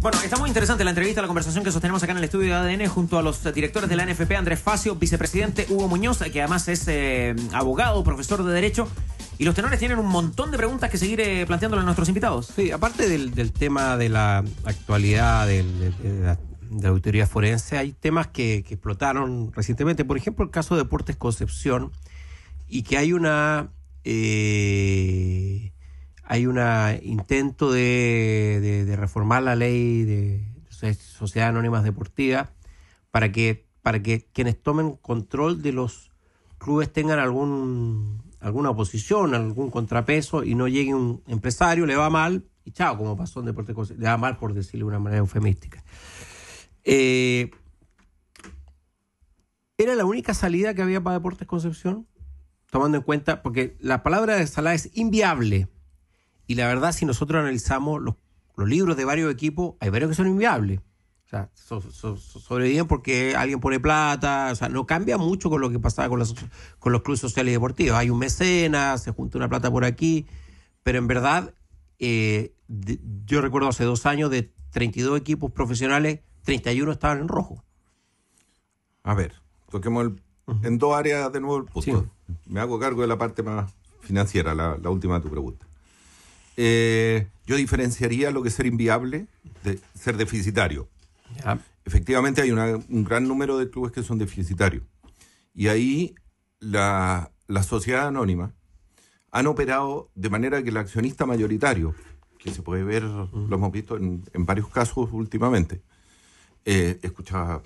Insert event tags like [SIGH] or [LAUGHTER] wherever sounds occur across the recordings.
Bueno, está muy interesante la entrevista, la conversación que sostenemos acá en el estudio de ADN junto a los directores de la NFP, Andrés Facio, vicepresidente Hugo Muñoz, que además es eh, abogado, profesor de Derecho. Y los tenores tienen un montón de preguntas que seguir eh, planteándole a nuestros invitados. Sí, aparte del, tema de la actualidad, de, la, auditoría forense, hay temas que, explotaron recientemente. Por ejemplo, el caso de Deportes Concepción y que hay una... Eh, hay un intento de, reformar la ley de, sociedades anónimas deportivas para que, para que quienes tomen control de los clubes tengan algún, alguna oposición, algún contrapeso y no llegue un empresario, le va mal y chao, como pasó en Deportes Concepción, le va mal por decirlo de una manera eufemística. Eh, ¿Era la única salida que había para Deportes Concepción? Tomando en cuenta, porque la palabra de Salá es inviable y la verdad, si nosotros analizamos los, libros de varios equipos, hay varios que son inviables. O sea, sobreviven porque alguien pone plata, o sea, no cambia mucho con lo que pasaba con, con los clubes sociales y deportivos. Hay un mecenas, se junta una plata por aquí, pero en verdad, eh, yo recuerdo hace dos años de 32 equipos profesionales, 31 estaban en rojo. A ver, toquemos en dos áreas de nuevo el punto. Me hago cargo de la parte más financiera, la, la última de tu pregunta. Eh, yo diferenciaría lo que es ser inviable de ser deficitario. Efectivamente hay un gran número de clubes que son deficitarios. Y ahí la, sociedad anónima han operado de manera que el accionista mayoritario, que se puede ver, lo hemos visto en, varios casos últimamente, eh, escuchaba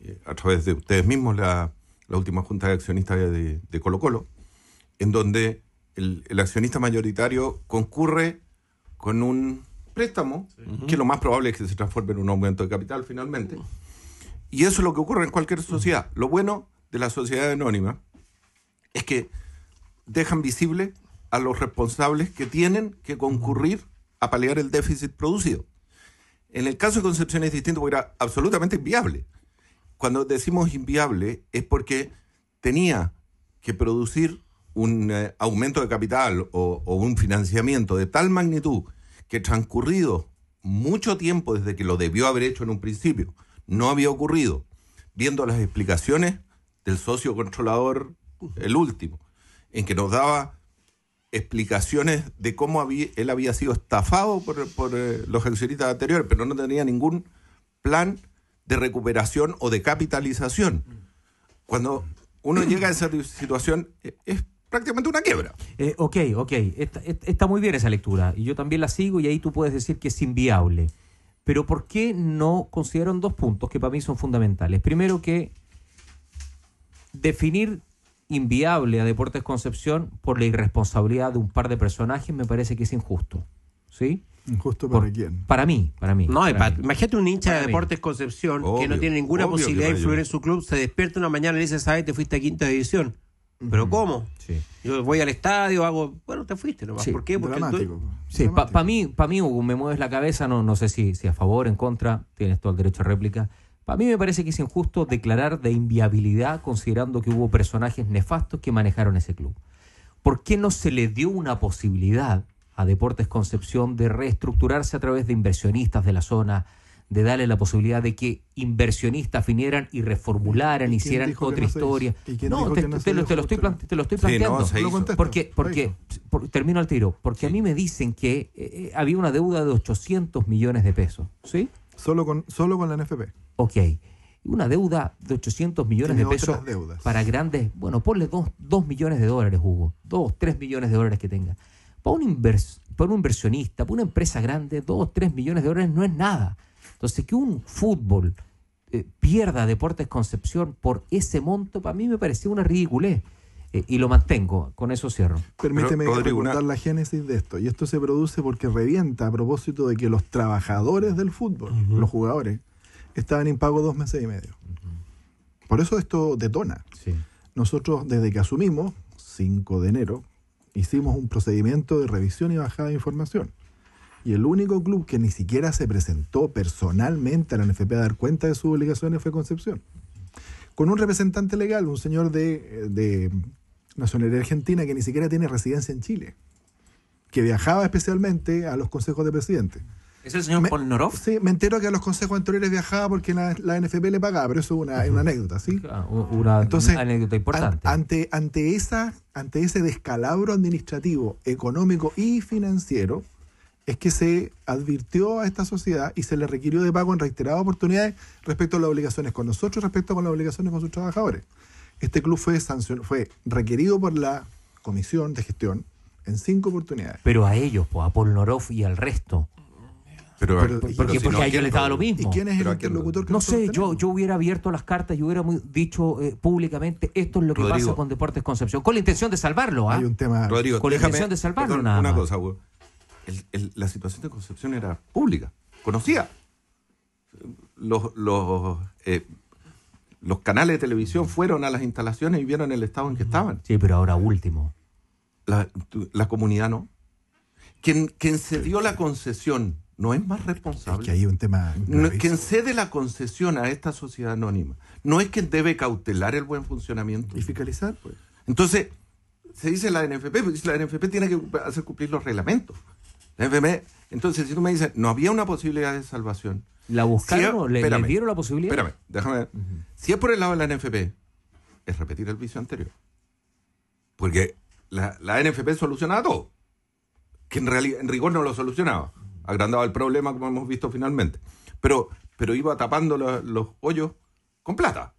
eh, a través de ustedes mismos la, última junta de accionistas de Colo Colo, en donde el, accionista mayoritario concurre con un préstamo, que lo más probable es que se transforme en un aumento de capital finalmente. Y eso es lo que ocurre en cualquier sociedad. Lo bueno de la sociedad anónima es que dejan visible a los responsables que tienen que concurrir a paliar el déficit producido. En el caso de Concepción es distinto porque era absolutamente inviable. Cuando decimos inviable es porque tenía que producir un eh, aumento de capital o, un financiamiento de tal magnitud que transcurrido mucho tiempo desde que lo debió haber hecho en un principio, no había ocurrido, viendo las explicaciones del socio controlador, el último, en que nos daba explicaciones de cómo había, él había sido estafado por, por eh, los accionistas anteriores, pero no tenía ningún plan de recuperación o de capitalización. Cuando uno llega a esa situación, es prácticamente una quiebra. Eh, ok, ok, está, muy bien esa lectura y yo también la sigo y ahí tú puedes decir que es inviable. Pero ¿por qué no consideran dos puntos que para mí son fundamentales? Primero que definir inviable a Deportes Concepción por la irresponsabilidad de un par de personajes me parece que es injusto. ¿Sí? ¿Injusto para quién? Para mí, para mí. No, imagínate un hincha de Deportes Concepción que no tiene ninguna posibilidad de influir en su club, se despierta una mañana y le dice, ¿sabes? Te fuiste a quinta división. ¿Pero cómo? Yo voy al estadio, hago. Bueno, te fuiste no ¿Por qué? Sí, para mí, para mí, Hugo, me mueves la cabeza, no, no sé si, si a favor, en contra, tienes todo el derecho a réplica. Para mí me parece que es injusto declarar de inviabilidad considerando que hubo personajes nefastos que manejaron ese club. ¿Por qué no se le dio una posibilidad a Deportes Concepción de reestructurarse a través de inversionistas de la zona, de darle la posibilidad de que inversionistas vinieran y reformularan, hicieran otra historia. No, te, lo, estoy planteando. Sí, no, porque, porque, termino al tiro, porque a mí me dicen que eh, eh, había una deuda de 800 millones de pesos, ¿sí? Solo con, solo con la NFP. Ok. Una deuda de 800 millones de pesos para grandes, bueno, ponle 2 dos, millones de dólares, Hugo, 2, 3 millones de dólares que tenga. Para un, invers, un inversionista, para una empresa grande, 2, 3 millones de dólares no es nada. Entonces, que un fútbol eh, pierda Deportes Concepción por ese monto, para mí me pareció una ridiculez. Eh, y lo mantengo, con eso cierro. Permíteme preguntar la génesis de esto. Y esto se produce porque revienta a propósito de que los trabajadores del fútbol, los jugadores, estaban impago dos meses y medio. Por eso esto detona. Nosotros, desde que asumimos, 5 de enero, hicimos un procedimiento de revisión y bajada de información. Y el único club que ni siquiera se presentó personalmente a la NFP a dar cuenta de sus obligaciones fue Concepción. Con un representante legal, un señor de, eh, de nacionalidad argentina que ni siquiera tiene residencia en Chile, que viajaba especialmente a los consejos de presidente. ¿Es el señor me, Sí, me entero que a los consejos anteriores viajaba porque la, NFP le pagaba, pero eso es una, anécdota, ¿sí? Ah, una, anécdota importante. ante, ante, esa, ante ese descalabro administrativo, económico y financiero, es que se advirtió a esta sociedad y se le requirió de pago en reiteradas oportunidades respecto a las obligaciones con nosotros, respecto a las obligaciones con sus trabajadores. Este club fue, sancionado fue requerido por la Comisión de Gestión en cinco oportunidades. Pero a ellos, a Paul y al resto. Pero, porque, a ellos les daba lo mismo. ¿Y quién es el interlocutor que No sé, yo, yo hubiera abierto las cartas y hubiera dicho eh, públicamente esto es lo que pasa con Deportes Concepción, con la intención de salvarlo. ¿ah? Hay un tema. con la intención de salvarlo. nada una cosa, la situación de Concepción era pública, Conocía Los, los, eh, los canales de televisión fueron a las instalaciones y vieron el estado en que estaban. Sí, pero ahora último. La, comunidad no. Quien, quien se la concesión no es más responsable. que hay un tema. quien cede la concesión a esta sociedad anónima no es quien debe cautelar el buen funcionamiento. Y fiscalizar, pues. Entonces, se dice la NFP, pues, la NFP tiene que hacer cumplir los reglamentos. Entonces, si tú me dices, no había una posibilidad de salvación. ¿La buscaron? Si ¿Le, dieron la posibilidad? Espérame, déjame. Si es por el lado de la NFP, es repetir el vicio anterior. Porque la, NFP solucionaba todo. Que en, realidad, en rigor no lo solucionaba. Agrandaba el problema, como hemos visto finalmente. Pero, pero iba tapando los, los hoyos con plata.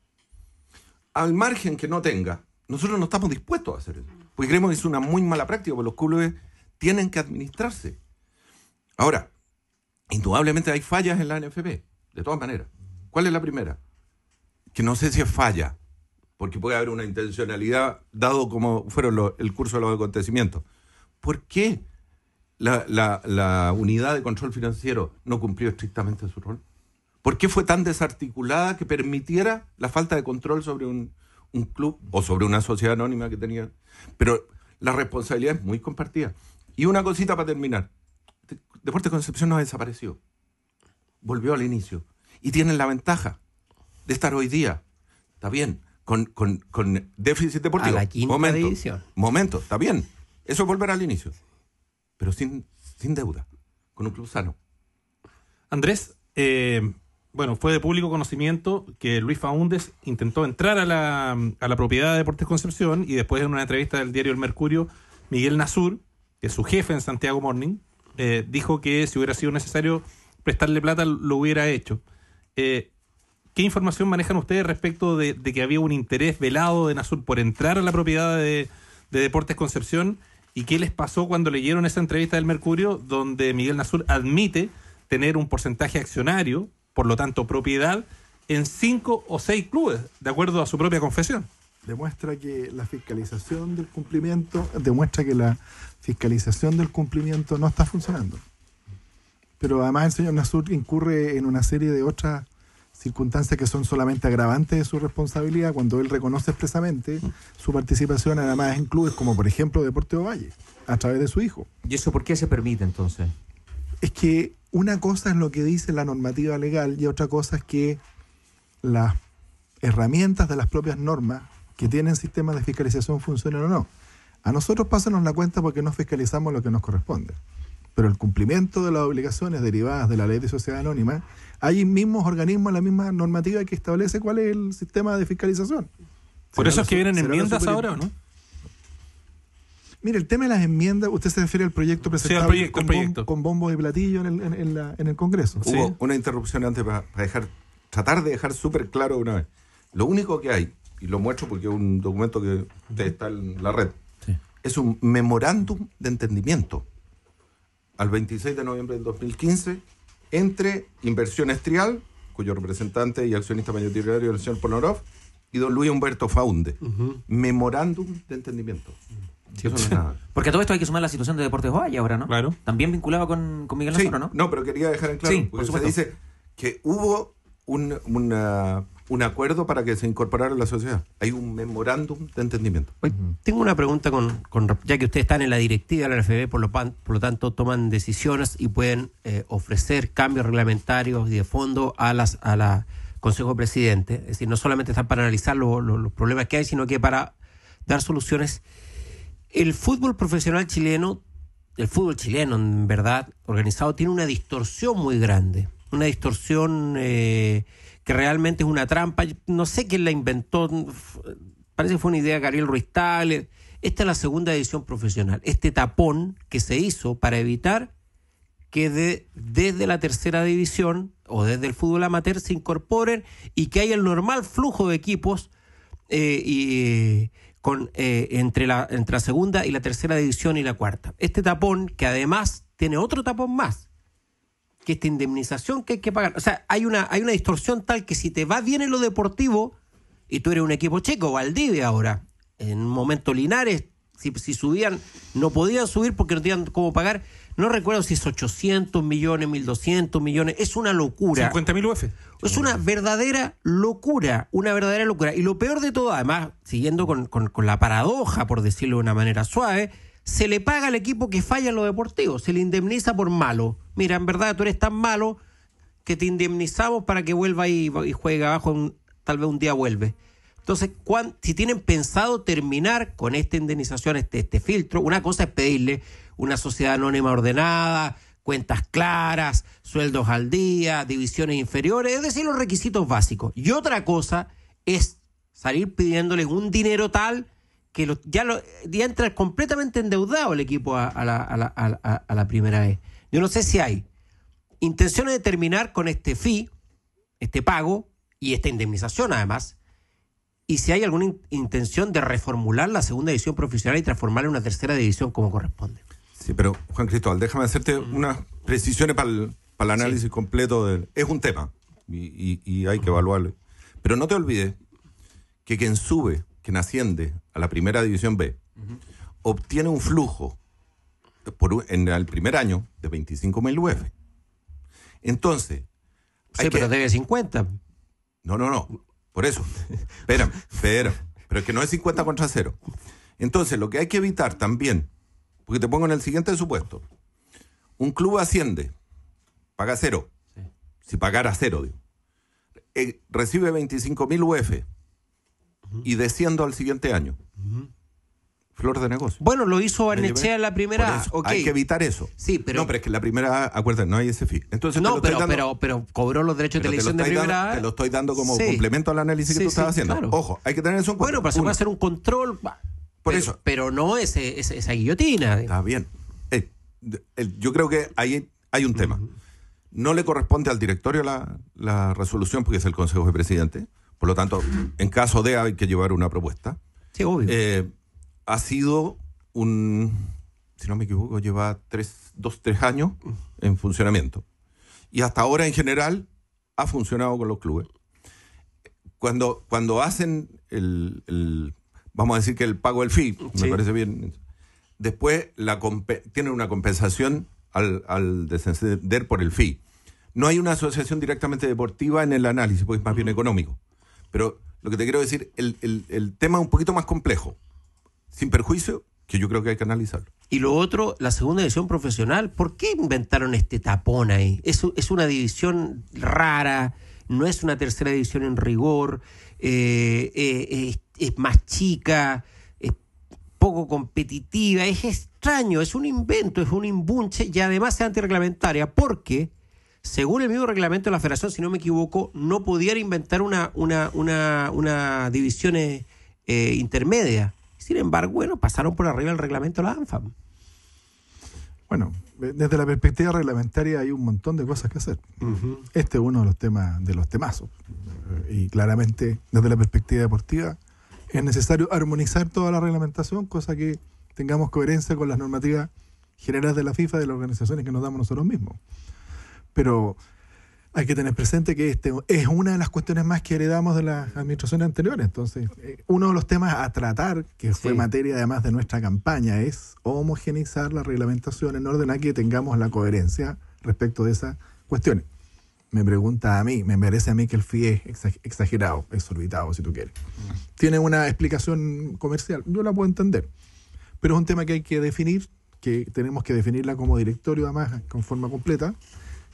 Al margen que no tenga, nosotros no estamos dispuestos a hacer eso. Porque creemos que es una muy mala práctica, porque los clubes tienen que administrarse. Ahora, indudablemente hay fallas en la NFP, de todas maneras. ¿Cuál es la primera? Que no sé si es falla, porque puede haber una intencionalidad, dado como fueron el curso de los acontecimientos. ¿Por qué la, unidad de control financiero no cumplió estrictamente su rol? ¿Por qué fue tan desarticulada que permitiera la falta de control sobre un, un, club o sobre una sociedad anónima que tenía? Pero la responsabilidad es muy compartida. Y una cosita para terminar. Deportes Concepción no desapareció, volvió al inicio y tienen la ventaja de estar hoy día, está bien, con, déficit deportivo. momento, Momento, está bien, eso es volver al inicio, pero sin, sin deuda, con un club sano. Andrés, eh, bueno, fue de público conocimiento que Luis Faúndez intentó entrar a la, a la, propiedad de Deportes Concepción y después en una entrevista del diario El Mercurio, Miguel Nasur, que es su jefe en Santiago Morning, eh, dijo que si hubiera sido necesario prestarle plata, lo hubiera hecho. Eh, ¿Qué información manejan ustedes respecto de, que había un interés velado de Nasur por entrar a la propiedad de, de Deportes Concepción? ¿Y qué les pasó cuando leyeron esa entrevista del Mercurio donde Miguel Nasur admite tener un porcentaje accionario, por lo tanto propiedad, en cinco o seis clubes, de acuerdo a su propia confesión? demuestra que la fiscalización del cumplimiento demuestra que la fiscalización del cumplimiento no está funcionando. Pero además el señor Nasur incurre en una serie de otras circunstancias que son solamente agravantes de su responsabilidad cuando él reconoce expresamente su participación además en clubes como por ejemplo Deporte Valle, a través de su hijo. ¿Y eso por qué se permite entonces? Es que una cosa es lo que dice la normativa legal y otra cosa es que las herramientas de las propias normas que tienen sistemas de fiscalización funcionan o no. A nosotros pásanos la cuenta porque no fiscalizamos lo que nos corresponde. Pero el cumplimiento de las obligaciones derivadas de la ley de sociedad anónima, hay mismos organismos, la misma normativa que establece cuál es el sistema de fiscalización. Por eso es que vienen enmiendas ahora, ¿o no? Mire, el tema de las enmiendas, usted se refiere al proyecto presentado con, bombo y platillo en el, en, en el Congreso. Hubo una interrupción antes para, para dejar, tratar de dejar súper claro una vez. Lo único que hay y lo muestro porque es un documento que está en la red, es un memorándum de entendimiento al 26 de noviembre del 2015 entre Inversión Estrial, cuyo representante y accionista mayoritario es el señor Polnorov, y don Luis Humberto Faunde. Memorándum de entendimiento. [LAUGHS] Porque a todo esto hay que sumar la situación de Deportes Valle ahora, ¿no? Claro. También vinculado con, Miguel sí, ¿no? No, pero quería dejar en claro, sí, porque se dice que hubo una un acuerdo para que se incorporara a la sociedad. Hay un memorándum de entendimiento. tengo una pregunta con, con, ya que ustedes están en la directiva de la FB, por lo, por lo tanto toman decisiones y pueden eh, ofrecer cambios reglamentarios y de fondo a las a la Consejo Presidente. Es decir, no solamente están para analizar los problemas que hay, sino que para dar soluciones. El fútbol profesional chileno, el fútbol chileno en verdad organizado, tiene una distorsión muy grande, una distorsión... Eh, que realmente es una trampa. No sé quién la inventó, parece que fue una idea de Gabriel Ruiz Tales. Esta es la segunda edición profesional. Este tapón que se hizo para evitar que de, desde la tercera división o desde el fútbol amateur se incorporen y que haya el normal flujo de equipos eh, y, eh, con, eh, entre, la, entre la segunda y la tercera división y la cuarta. Este tapón, que además tiene otro tapón más, que esta indemnización que hay que pagar. O sea, hay una, hay una distorsión tal que si te va bien en lo deportivo, y tú eres un equipo checo, Valdivia ahora, en un momento Linares, si, subían, no podían subir porque no tenían cómo pagar. No recuerdo si es 800 millones, 1200 millones, es una locura. 50.000 mil UF. Es una verdadera locura, una verdadera locura. Y lo peor de todo, además, siguiendo con, con, con la paradoja, por decirlo de una manera suave, se le paga al equipo que falla en lo deportivo, se le indemniza por malo. Mira, en verdad tú eres tan malo que te indemnizamos para que vuelva y, juegue abajo, tal vez un día vuelve. Entonces, si tienen pensado terminar con esta indemnización, este, este filtro, una cosa es pedirle una sociedad anónima ordenada, cuentas claras, sueldos al día, divisiones inferiores, es decir, los requisitos básicos. Y otra cosa es salir pidiéndoles un dinero tal que ya, lo, entra completamente endeudado el equipo a, la, primera vez. Yo no sé si hay intenciones de terminar con este fee, este pago y esta indemnización además, y si hay alguna intención de reformular la segunda división profesional y transformarla en una tercera división como corresponde. Sí, pero Juan Cristóbal, déjame hacerte mm. unas precisiones para el, análisis completo. Del, es un tema y hay que evaluarlo. Pero no te olvides que quien sube quien asciende a la primera división B, obtiene un flujo por, en el primer año de 25 mil UF. Entonces. Sí, pero que... debe 50. No, no, no. Por eso. Espera, [LAUGHS] espera. Pero es que no es 50 contra 0. Entonces, lo que hay que evitar también, porque te pongo en el siguiente supuesto: un club asciende, paga cero. Si pagara cero, eh, recibe 25 mil UF y desciendo al siguiente año. Flor de negocio. Bueno, lo hizo Barnechea la primera. Hay que evitar eso. Sí, pero. No, pero es que la primera, acuérdense, no hay ese fin. Entonces, no, pero, pero, cobró los derechos de televisión de primera. te lo estoy dando como complemento al análisis que tú estás haciendo. Ojo, hay que tener eso en cuenta. Bueno, pero se a hacer un control. Por pero, eso. Pero no ese, esa guillotina. Está bien. Eh, yo creo que ahí hay un tema. No le corresponde al directorio la, resolución porque es el Consejo de presidente por lo tanto, en caso de hay que llevar una propuesta. Sí, obvio. Eh, ha sido un, si no me equivoco, lleva tres, dos, tres años en funcionamiento. Y hasta ahora, en general, ha funcionado con los clubes. Cuando, cuando hacen el, vamos a decir que el pago del fee, me parece bien, después la tienen una compensación al, descender por el fee. No hay una asociación directamente deportiva en el análisis, pues es más bien económico. Pero lo que te quiero decir, el, tema es un poquito más complejo, sin perjuicio que yo creo que hay que analizarlo. Y lo otro, la segunda división profesional, ¿por qué inventaron este tapón ahí? Es, es una división rara, no es una tercera división en rigor, eh, eh, es, más chica, es poco competitiva, es extraño, es un invento, es un imbunche y además es antirreglamentaria, porque según el mismo reglamento de la federación, si no me equivoco, no pudiera inventar una, una, una, división eh, eh, intermedia. Sin embargo, bueno, pasaron por arriba el reglamento de la ANFA Bueno, desde la perspectiva reglamentaria hay un montón de cosas que hacer. Este es uno de los temas de los temazos. Y claramente, desde la perspectiva deportiva, es necesario armonizar toda la reglamentación, cosa que tengamos coherencia con las normativas generales de la FIFA, de las organizaciones que nos damos nosotros mismos. Pero hay que tener presente que este es una de las cuestiones más que heredamos de las administraciones anteriores. Entonces, eh, uno de los temas a tratar, que fue materia además de nuestra campaña, es homogeneizar la reglamentación en orden a que tengamos la coherencia respecto de esas cuestiones. Me pregunta a mí, me parece a mí que el FIE es exagerado, exorbitado, si tú quieres. Mm. Tiene una explicación comercial, yo la puedo entender, pero es un tema que hay que definir, que tenemos que definirla como directorio además con forma completa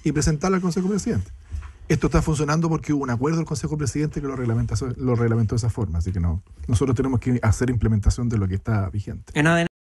y presentarlo al Consejo Presidente. Esto está funcionando porque hubo un acuerdo del Consejo Presidente que lo, reglamentó, lo reglamentó de esa forma, así que no, nosotros tenemos que hacer implementación de lo que está vigente.